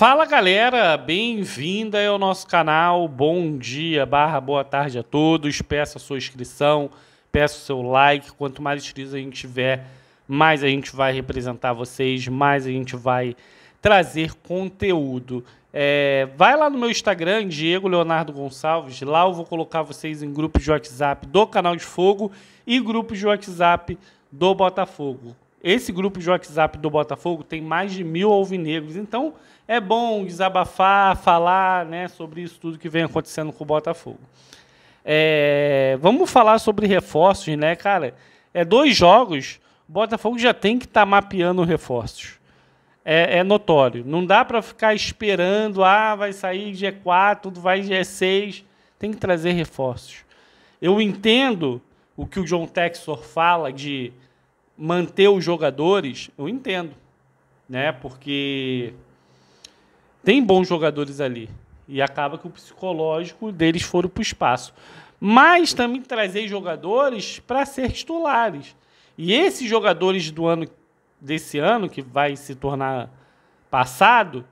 Fala galera, bem-vinda ao nosso canal. Bom dia, barra boa tarde a todos. Peço a sua inscrição, peço o seu like. Quanto mais inscritos a gente tiver, mais a gente vai representar vocês, mais a gente vai trazer conteúdo. É, vai lá no meu Instagram, Diego Leonardo Gonçalves. Lá eu vou colocar vocês em grupos de WhatsApp do Canal de Fogo e grupos de WhatsApp do Botafogo. Esse grupo de WhatsApp do Botafogo tem mais de mil alvinegros. Então, é bom desabafar, falar né, sobre isso tudo que vem acontecendo com o Botafogo. É, vamos falar sobre reforços, né, cara? É dois jogos, o Botafogo já tem que estar tá mapeando reforços. É, é, notório. Não dá para ficar esperando, ah, vai sair G4, tudo vai G6. Tem que trazer reforços. Eu entendo o que o John Texor fala de manter os jogadores, eu entendo, né? Porque tem bons jogadores ali e acaba que o psicológico deles foram para o espaço. Mas também trazer jogadores para ser titulares. E esses jogadores do ano desse ano que vai se tornar passado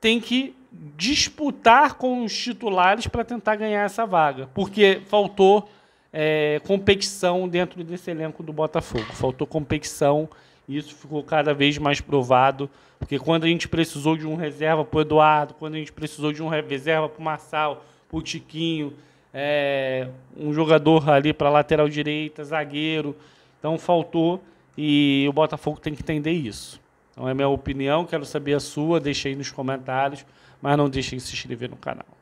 tem que disputar com os titulares para tentar ganhar essa vaga, porque faltou é, competição dentro desse elenco do Botafogo. Faltou competição e isso ficou cada vez mais provado, porque quando a gente precisou de um reserva para o Eduardo, quando a gente precisou de um reserva para o Marçal, para o Tiquinho, é, um jogador ali para lateral direita, zagueiro, então faltou e o Botafogo tem que entender isso. Então é minha opinião, quero saber a sua, deixe aí nos comentários, mas não deixem de se inscrever no canal.